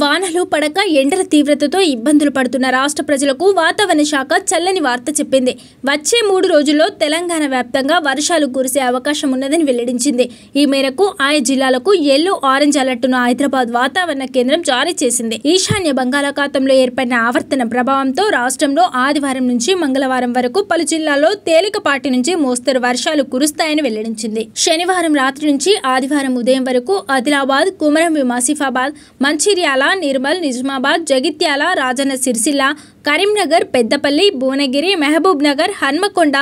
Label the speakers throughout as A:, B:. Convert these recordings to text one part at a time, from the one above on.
A: వానలు పడక ఎండల తీవ్రతతో ఇబ్బందులు పడుతున్న రాష్ట్ర ప్రజలకు వాతావరణ శాఖ చల్లని వార్త చెప్పింది వచ్చే మూడు రోజుల్లో తెలంగాణ వ్యాప్తంగా వర్షాలు కురిసే అవకాశం ఉన్నదని వెల్లడించింది ఈ మేరకు ఆయా జిల్లాలకు ఎల్లో ఆరెంజ్ అలర్ట్ను హైదరాబాద్ వాతావరణ కేంద్రం జారీ చేసింది ఈశాన్య బంగాళాఖాతంలో ఏర్పడిన ఆవర్తన ప్రభావంతో రాష్ట్రంలో ఆదివారం నుంచి మంగళవారం వరకు పలు జిల్లాల్లో తేలికపాటి నుంచి మోస్తరు వర్షాలు కురుస్తాయని వెల్లడించింది శనివారం రాత్రి నుంచి ఆదివారం ఉదయం వరకు ఆదిలాబాద్ కుమరం ఆసిఫాబాద్ మంచిర్యాల జగిత్యాల నిర్మల్ నిజామాబాద్ జగిత్యాల రాజన్న సిరిసిల్ల కరీంనగర్ పెద్దపల్లి భువనగిరి మహబూబ్ నగర్ హన్మకొండ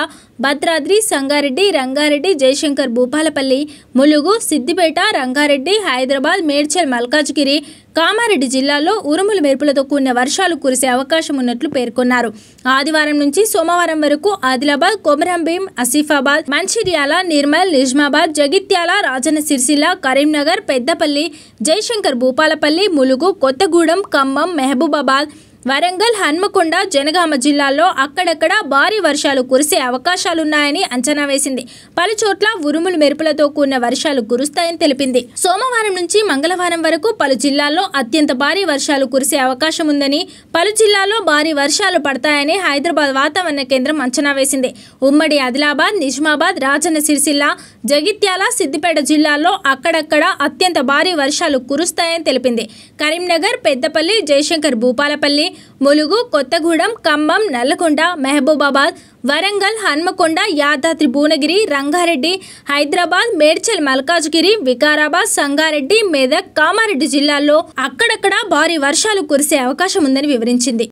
A: భద్రాద్రి సంగారెడ్డి రంగారెడ్డి జయశంకర్ భూపాలపల్లి ములుగు సిద్దిపేట రంగారెడ్డి హైదరాబాద్ మేడ్చల్ మల్కాజ్గిరి కామారెడ్డి జిల్లాలో ఉరుములు మెరుపులతో కూడిన వర్షాలు కురిసే అవకాశం ఉన్నట్లు పేర్కొన్నారు ఆదివారం నుంచి సోమవారం వరకు ఆదిలాబాద్ కొమరంభీం ఆసిఫాబాద్ మంచిర్యాల నిర్మల్ నిజామాబాద్ జగిత్యాల రాజన్న సిరిసిల్ల కరీంనగర్ పెద్దపల్లి జయశంకర్ భూపాలపల్లి ములుగు కొత్తగూడెం ఖమ్మం మెహబూబాబాద్ వరంగల్ హన్మకొండ జనగామ జిల్లాల్లో అక్కడక్కడ భారీ వర్షాలు కురిసే అవకాశాలున్నాయని అంచనా వేసింది పలుచోట్ల ఉరుములు మెరుపులతో కూడిన వర్షాలు కురుస్తాయని తెలిపింది సోమవారం నుంచి మంగళవారం వరకు పలు జిల్లాల్లో అత్యంత భారీ వర్షాలు కురిసే అవకాశం ఉందని పలు జిల్లాల్లో భారీ వర్షాలు పడతాయని హైదరాబాద్ వాతావరణ కేంద్రం అంచనా వేసింది ఉమ్మడి ఆదిలాబాద్ నిజామాబాద్ రాజన్న సిరిసిల్ల జగిత్యాల సిద్దిపేట జిల్లాల్లో అక్కడక్కడ అత్యంత భారీ వర్షాలు కురుస్తాయని తెలిపింది కరీంనగర్ పెద్దపల్లి జయశంకర్ భూపాలపల్లి ములుగు కొత్తగూడెం ఖమ్మం నల్లకొండ మహబూబాబాద్ వరంగల్ హన్మకొండ యాదాద్రి భువనగిరి రంగారెడ్డి హైదరాబాద్ మేడ్చల్ మల్కాజ్గిరి వికారాబాద్ సంగారెడ్డి మెదక్ కామారెడ్డి జిల్లాల్లో అక్కడక్కడ భారీ వర్షాలు కురిసే అవకాశం ఉందని వివరించింది